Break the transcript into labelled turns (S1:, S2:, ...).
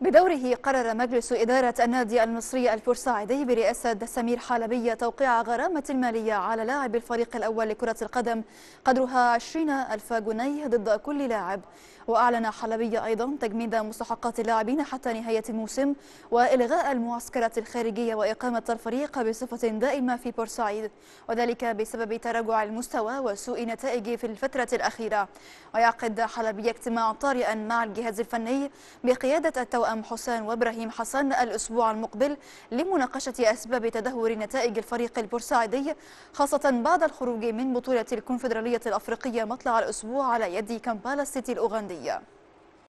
S1: بدوره قرر مجلس إدارة النادي المصري البورسعيدي برئاسة سمير حلبية توقيع غرامة مالية على لاعب الفريق الأول لكرة القدم قدرها 20 ألف جنيه ضد كل لاعب وأعلن حلبية أيضا تجميد مستحقات اللاعبين حتى نهاية الموسم وإلغاء المعسكرات الخارجية وإقامة الفريق بصفة دائمة في بورسعيد وذلك بسبب تراجع المستوى وسوء نتائجه في الفترة الأخيرة ويعقد حلبية اجتماع طارئا مع الجهاز الفني بقيادة التوأم توأم حسان وابراهيم حسن الأسبوع المقبل لمناقشة أسباب تدهور نتائج الفريق البورسعيدي خاصة بعد الخروج من بطولة الكونفدرالية الأفريقية مطلع الأسبوع على يد كامبالا سيتي الأوغندية